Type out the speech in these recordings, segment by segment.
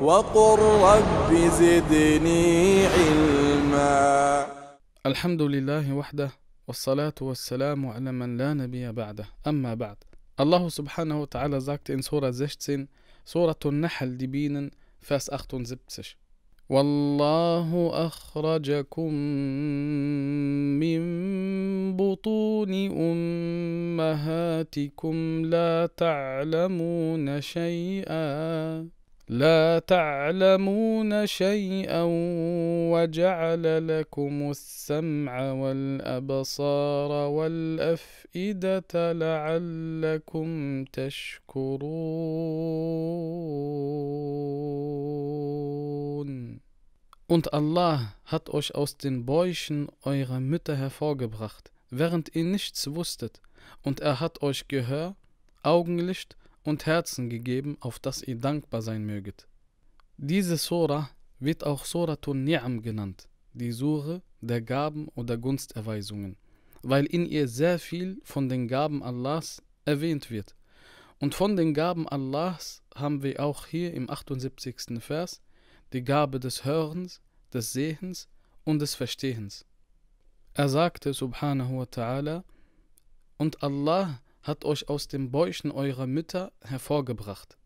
وقل رب زدني علما الحمد لله وحده والصلاة والسلام على من لا نبي بعده أما بعد الله سبحانه وتعالى sagt in سورة 16, سورة النحل دبين فاس Vers 78. والله أخرجكم من بطون أمهاتكم لا تعلمون شيئا لا تعلمون شيئا وجعل لكم السمع والابصار والافئده لعلكم تشكرون Und Allah hat euch aus den Bäuchen eurer Mütter hervorgebracht, während ihr nichts wusstet, und er hat euch Gehör, Augenlicht und Herzen gegeben, auf das ihr dankbar sein möget. Diese Sura wird auch Suratun Ni'am genannt, die Sure der Gaben oder Gunsterweisungen, weil in ihr sehr viel von den Gaben Allahs erwähnt wird. Und von den Gaben Allahs haben wir auch hier im 78. Vers die Gabe des Hörens, des Sehens und des Verstehens. Er sagte subhanahu wa ta'ala, und Allah hat euch aus den Bäuchen eurer Mütter hervorgebracht.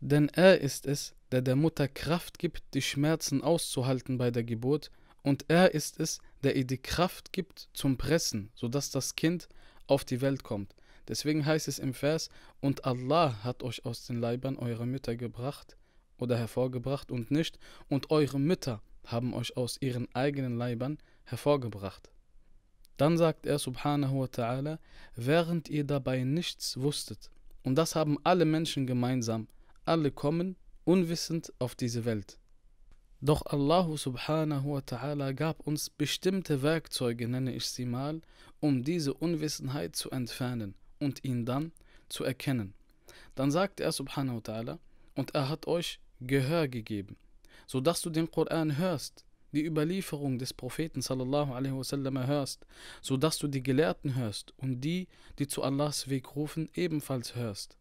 Denn er ist es, der der Mutter Kraft gibt, die Schmerzen auszuhalten bei der Geburt, und er ist es, der ihr die Kraft gibt zum Pressen, sodass das Kind auf die Welt kommt. Deswegen heißt es im Vers, und Allah hat euch aus den Leibern eurer Mütter gebracht oder hervorgebracht und nicht, und eure Mütter haben euch aus ihren eigenen Leibern hervorgebracht. Dann sagt er subhanahu wa ta'ala, während ihr dabei nichts wusstet. Und das haben alle Menschen gemeinsam. Alle kommen unwissend auf diese Welt. Doch Allah subhanahu wa ta'ala gab uns bestimmte Werkzeuge, nenne ich sie mal, um diese Unwissenheit zu entfernen und ihn dann zu erkennen. Dann sagt er subhanahu wa ta'ala, und er hat euch Gehör gegeben, sodass du den Koran hörst die Überlieferung des Propheten sallallahu alaihi wasallam hörst, so dass du die Gelehrten hörst und die, die zu Allahs Weg rufen, ebenfalls hörst.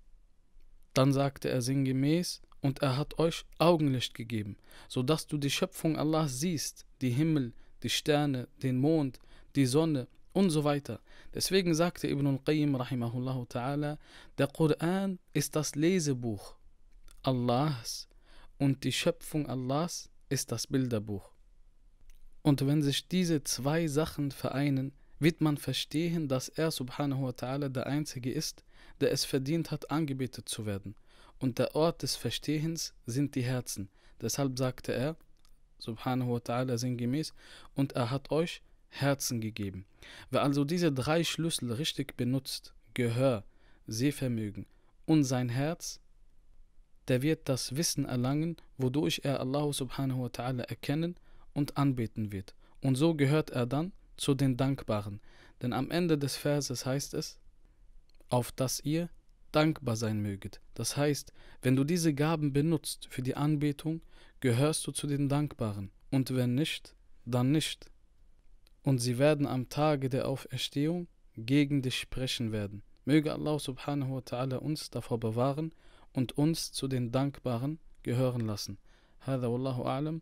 Dann sagte er sinngemäß, und er hat euch Augenlicht gegeben, so dass du die Schöpfung Allahs siehst, die Himmel, die Sterne, den Mond, die Sonne und so weiter. Deswegen sagte Ibn al-Qayyim rahimahullah ta'ala, der Koran ist das Lesebuch Allahs und die Schöpfung Allahs ist das Bilderbuch. Und wenn sich diese zwei Sachen vereinen, wird man verstehen, dass er subhanahu wa ta'ala der Einzige ist, der es verdient hat, angebetet zu werden. Und der Ort des Verstehens sind die Herzen. Deshalb sagte er, subhanahu wa ta'ala sinngemäß, und er hat euch Herzen gegeben. Wer also diese drei Schlüssel richtig benutzt, Gehör, Sehvermögen und sein Herz, der wird das Wissen erlangen, wodurch er Allah subhanahu wa ta'ala erkennen und anbeten wird. Und so gehört er dann zu den Dankbaren. Denn am Ende des Verses heißt es, auf dass ihr dankbar sein möget. Das heißt, wenn du diese Gaben benutzt für die Anbetung, gehörst du zu den Dankbaren. Und wenn nicht, dann nicht. Und sie werden am Tage der Auferstehung gegen dich sprechen werden. Möge Allah subhanahu wa ta'ala uns davor bewahren und uns zu den Dankbaren gehören lassen. هذا والله أعلم